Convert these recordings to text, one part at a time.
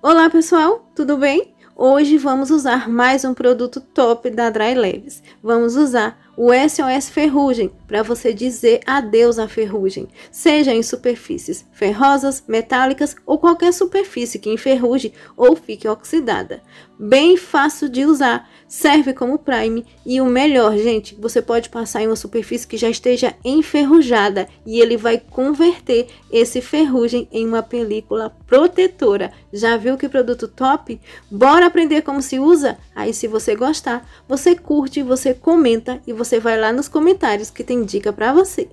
Olá pessoal, tudo bem? Hoje vamos usar mais um produto top da Dry Leaves. Vamos usar o SOS Ferrugem, para você dizer adeus à ferrugem, seja em superfícies ferrosas, metálicas ou qualquer superfície que enferruje ou fique oxidada. Bem fácil de usar, serve como prime e o melhor, gente, você pode passar em uma superfície que já esteja enferrujada e ele vai converter esse ferrugem em uma película protetora. Já viu que produto top? Bora aprender como se usa? Aí se você gostar, você curte, você comenta e você você vai lá nos comentários que tem dica para você.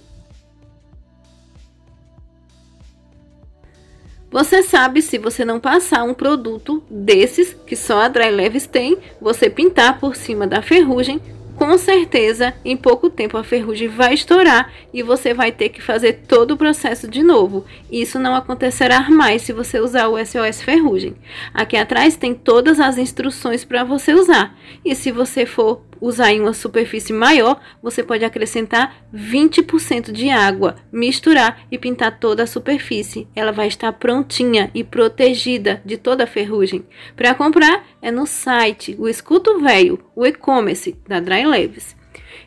Você sabe se você não passar um produto desses que só a Dry Leves tem, você pintar por cima da ferrugem, com certeza em pouco tempo a ferrugem vai estourar e você vai ter que fazer todo o processo de novo. Isso não acontecerá mais se você usar o SOS Ferrugem. Aqui atrás tem todas as instruções para você usar. E se você for usar em uma superfície maior, você pode acrescentar 20% de água, misturar e pintar toda a superfície. Ela vai estar prontinha e protegida de toda a ferrugem. Para comprar é no site, o escuto velho, o e-commerce da Dry Leaves.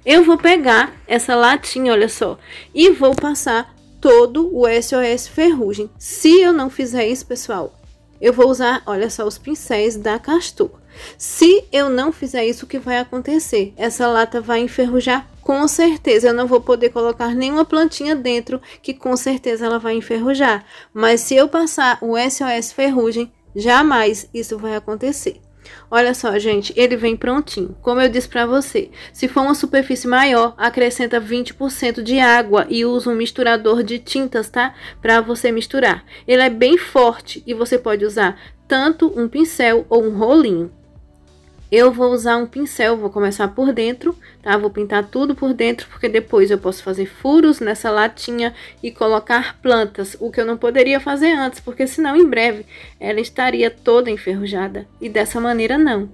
Eu vou pegar essa latinha, olha só, e vou passar todo o SOS ferrugem. Se eu não fizer isso, pessoal, eu vou usar, olha só, os pincéis da Castor. Se eu não fizer isso, o que vai acontecer? Essa lata vai enferrujar com certeza. Eu não vou poder colocar nenhuma plantinha dentro, que com certeza ela vai enferrujar. Mas se eu passar o SOS ferrugem, jamais isso vai acontecer. Olha só, gente, ele vem prontinho. Como eu disse para você, se for uma superfície maior, acrescenta 20% de água e usa um misturador de tintas, tá? Para você misturar. Ele é bem forte e você pode usar tanto um pincel ou um rolinho. Eu vou usar um pincel, vou começar por dentro, tá? Vou pintar tudo por dentro, porque depois eu posso fazer furos nessa latinha e colocar plantas, o que eu não poderia fazer antes, porque senão em breve ela estaria toda enferrujada, e dessa maneira não.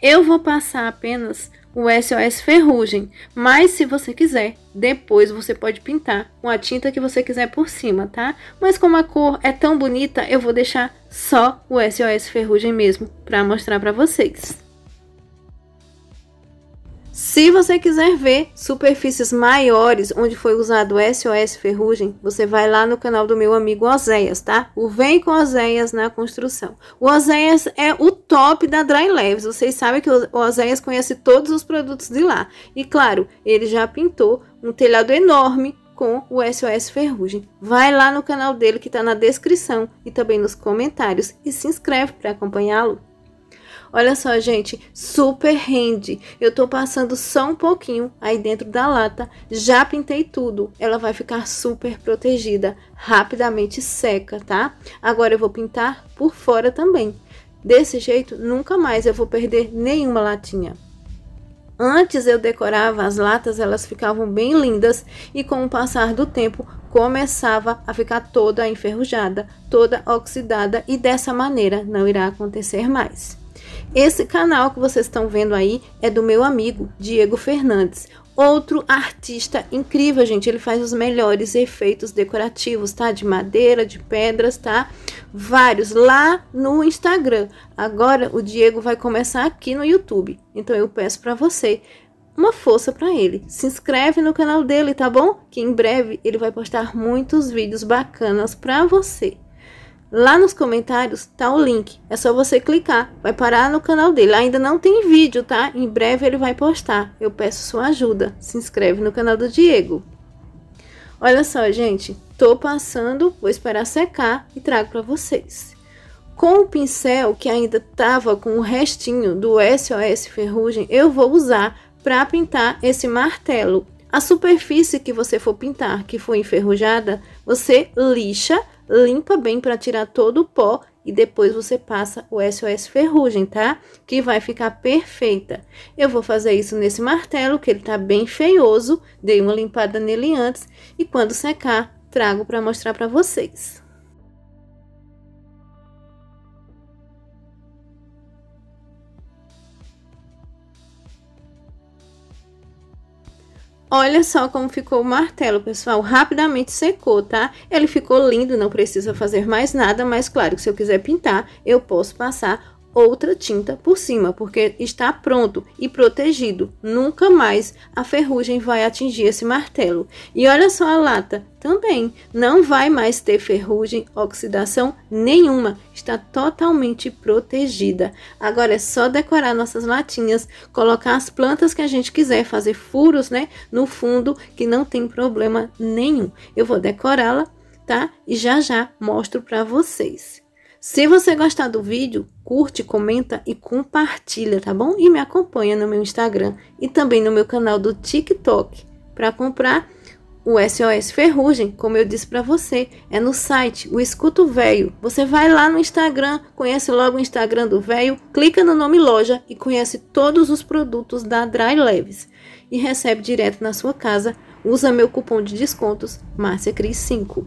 Eu vou passar apenas o SOS Ferrugem, mas se você quiser, depois você pode pintar com a tinta que você quiser por cima, tá? Mas como a cor é tão bonita, eu vou deixar só o SOS Ferrugem mesmo, para mostrar para vocês. Se você quiser ver superfícies maiores onde foi usado SOS ferrugem, você vai lá no canal do meu amigo Oséias, tá? O Vem com Oséias na construção. O Oséias é o top da Dry Labs. Vocês sabem que o Oséias conhece todos os produtos de lá. E claro, ele já pintou um telhado enorme com o SOS Ferrugem. Vai lá no canal dele que está na descrição e também nos comentários e se inscreve para acompanhá-lo. Olha só, gente, super rende. Eu tô passando só um pouquinho aí dentro da lata, já pintei tudo. Ela vai ficar super protegida, rapidamente seca, tá? Agora eu vou pintar por fora também. Desse jeito, nunca mais eu vou perder nenhuma latinha. Antes eu decorava as latas, elas ficavam bem lindas e com o passar do tempo começava a ficar toda enferrujada, toda oxidada e dessa maneira não irá acontecer mais. Esse canal que vocês estão vendo aí é do meu amigo Diego Fernandes. Outro artista incrível, gente. Ele faz os melhores efeitos decorativos, tá? De madeira, de pedras, tá? Vários lá no Instagram. Agora o Diego vai começar aqui no YouTube. Então eu peço para você uma força para ele. Se inscreve no canal dele, tá bom? Que em breve ele vai postar muitos vídeos bacanas para você. Lá nos comentários tá o link. É só você clicar, vai parar no canal dele. Ainda não tem vídeo, tá? Em breve ele vai postar. Eu peço sua ajuda. Se inscreve no canal do Diego. Olha só, gente, tô passando, vou esperar secar e trago para vocês. Com o pincel que ainda tava com o restinho do SOS ferrugem, eu vou usar para pintar esse martelo. A superfície que você for pintar, que for enferrujada, você lixa limpa bem para tirar todo o pó e depois você passa o SOS ferrugem, tá? Que vai ficar perfeita. Eu vou fazer isso nesse martelo, que ele tá bem feioso, dei uma limpada nele antes e quando secar, trago para mostrar para vocês. Olha só como ficou o martelo, pessoal. Rapidamente secou, tá? Ele ficou lindo, não precisa fazer mais nada, mas claro que se eu quiser pintar, eu posso passar outra tinta por cima, porque está pronto e protegido. Nunca mais a ferrugem vai atingir esse martelo. E olha só a lata, também não vai mais ter ferrugem, oxidação nenhuma, está totalmente protegida. Agora é só decorar nossas latinhas, colocar as plantas que a gente quiser, fazer furos, né, no fundo, que não tem problema nenhum. Eu vou decorá-la, tá? E já já mostro para vocês. Se você gostar do vídeo, curte, comenta e compartilha, tá bom? E me acompanha no meu Instagram e também no meu canal do TikTok para comprar o SOS Ferrugem, como eu disse para você, é no site o Escuto Velho. Você vai lá no Instagram, conhece logo o Instagram do velho, clica no nome loja e conhece todos os produtos da Dry Leves e recebe direto na sua casa. Usa meu cupom de descontos Márcia Cris 5.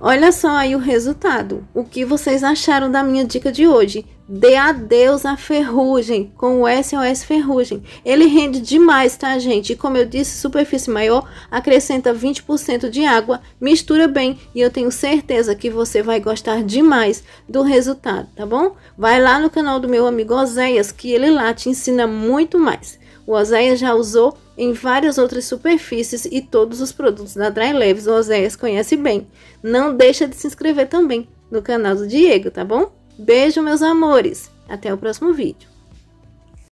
Olha só aí o resultado. O que vocês acharam da minha dica de hoje? Dê adeus à ferrugem com o SOS Ferrugem. Ele rende demais, tá, gente? E como eu disse, superfície maior, acrescenta 20% de água, mistura bem e eu tenho certeza que você vai gostar demais do resultado, tá bom? Vai lá no canal do meu amigo Ozeias que ele lá te ensina muito mais. O Oséias já usou em várias outras superfícies e todos os produtos da Dry Leaves o Oséias conhece bem. Não deixa de se inscrever também no canal do Diego, tá bom? Beijo, meus amores! Até o próximo vídeo.